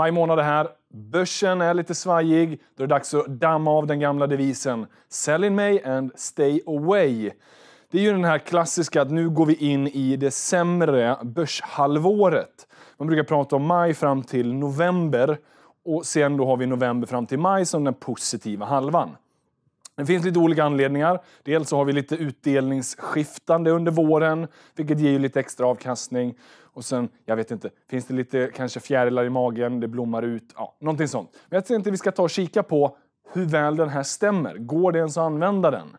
Maj månad är här. Börsen är lite svajig. Då är det dags att damma av den gamla devisen “Sell in May and stay away”. Det är ju den här klassiska att nu går vi in i det sämre börshalvåret. Man brukar prata om maj fram till november och sen då har vi november fram till maj som den positiva halvan. Det finns lite olika anledningar. Dels så har vi lite utdelningsskiftande under våren, vilket ger lite extra avkastning. Och sen, jag vet inte, finns det lite kanske fjärilar i magen, det blommar ut, ja, någonting sånt. Men jag tänkte att vi ska ta och kika på hur väl den här stämmer. Går det ens att använda den?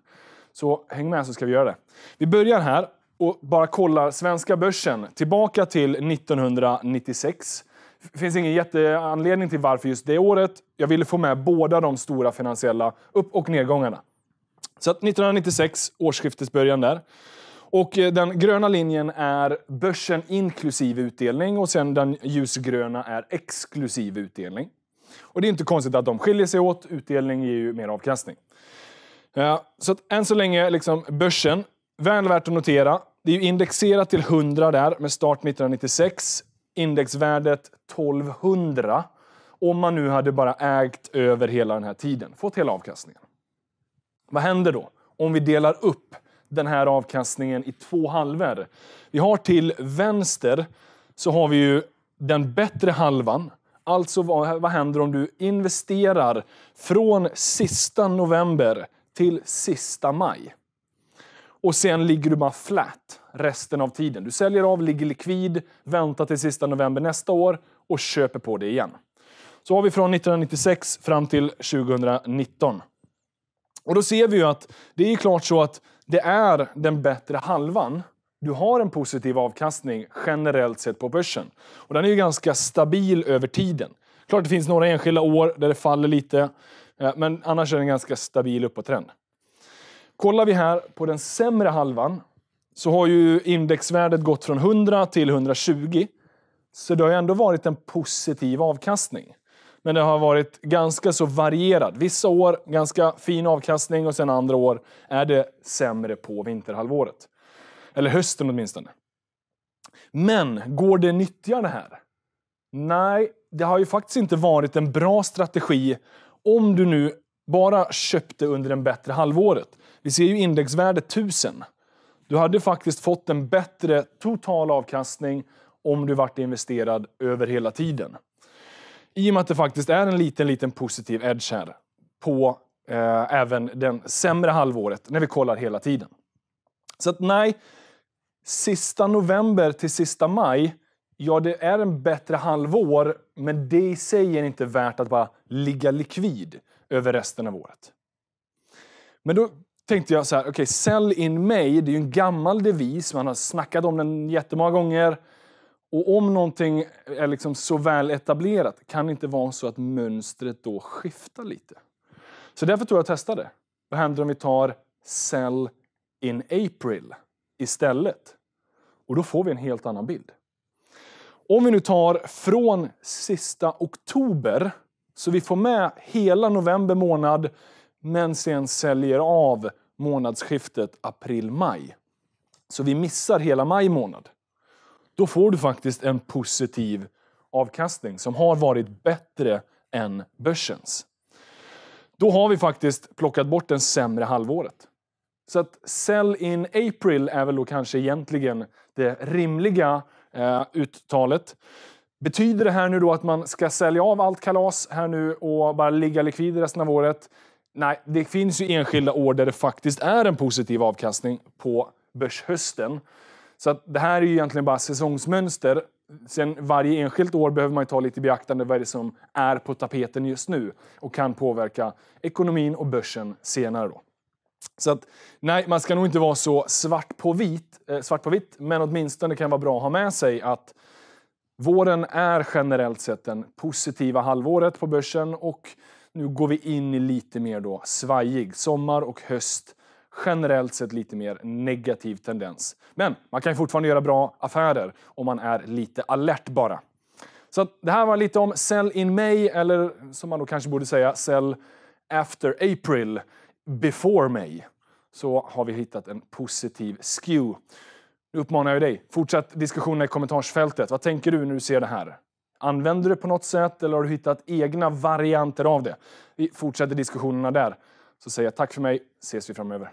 Så häng med så ska vi göra det. Vi börjar här och bara kollar svenska börsen. Tillbaka till 1996. Det finns ingen jätteanledning till varför just det året. Jag ville få med båda de stora finansiella upp och nedgångarna. Så 1996, början där. Och eh, den gröna linjen är börsen inklusive utdelning och sen den ljusgröna är exklusiv utdelning. Och det är inte konstigt att de skiljer sig åt. Utdelning ger ju mer avkastning. Så att än så länge, liksom börsen, väl värt att notera. Det är ju indexerat till 100 där med start 1996 indexvärdet 1200 om man nu hade bara ägt över hela den här tiden, fått hela avkastningen. Vad händer då om vi delar upp den här avkastningen i två halvor? Vi har till vänster så har vi ju den bättre halvan. Alltså vad, vad händer om du investerar från sista november till sista maj? Och sen ligger du bara flat resten av tiden. Du säljer av, ligger likvid, väntar till sista november nästa år och köper på det igen. Så har vi från 1996 fram till 2019. Och då ser vi ju att det är klart så att det är den bättre halvan. Du har en positiv avkastning generellt sett på börsen. Och den är ju ganska stabil över tiden. Klart det finns några enskilda år där det faller lite, eh, men annars är den ganska stabil uppåttrend. Kollar vi här på den sämre halvan så har ju indexvärdet gått från 100 till 120. Så det har ändå varit en positiv avkastning. Men det har varit ganska så varierad. Vissa år ganska fin avkastning och sen andra år är det sämre på vinterhalvåret. Eller hösten åtminstone. Men går det nyttja det här? Nej, det har ju faktiskt inte varit en bra strategi om du nu bara köpte under det bättre halvåret. Vi ser ju indexvärdet 1000. Du hade faktiskt fått en bättre total avkastning om du varit investerad över hela tiden. I och med att det faktiskt är en liten, liten positiv edge här på eh, även den sämre halvåret när vi kollar hela tiden. Så att nej, sista november till sista maj ja, det är en bättre halvår, men det i sig är inte värt att bara ligga likvid över resten av året. Men då tänkte jag så här, okej, okay, sälj in mig, det är ju en gammal devis, man har snackat om den jättemånga gånger. Och om någonting är liksom så väl etablerat, kan det inte vara så att mönstret då skiftar lite? Så därför tror jag att testa det. Vad händer om vi tar sell in April istället? Och då får vi en helt annan bild. Om vi nu tar från sista oktober, så vi får med hela november månad, men sen säljer av månadsskiftet april-maj. Så vi missar hela maj månad. Då får du faktiskt en positiv avkastning som har varit bättre än börsens. Då har vi faktiskt plockat bort den sämre halvåret. Så att sell in April är väl då kanske egentligen det rimliga eh, uttalet. Betyder det här nu då att man ska sälja av allt kalas här nu och bara ligga likvid resten av året? Nej, det finns ju enskilda år där det faktiskt är en positiv avkastning på börshösten. Så att det här är ju egentligen bara säsongsmönster. Sen varje enskilt år behöver man ta lite i beaktande vad det är som är på tapeten just nu och kan påverka ekonomin och börsen senare. Då. Så att, nej, man ska nog inte vara så svart på, vit, eh, svart på vitt, men åtminstone kan det vara bra att ha med sig att våren är generellt sett den positiva halvåret på börsen och nu går vi in i lite mer då svajig sommar och höst. Generellt sett lite mer negativ tendens. Men man kan fortfarande göra bra affärer om man är lite alert bara. Så det här var lite om sell in May, eller som man då kanske borde säga sell after April before mig så har vi hittat en positiv skew. Nu uppmanar jag dig, fortsätt diskussionerna i kommentarsfältet. Vad tänker du när du ser det här? Använder du det på något sätt eller har du hittat egna varianter av det? Vi fortsätter diskussionerna där. Så säger jag tack för mig, ses vi framöver.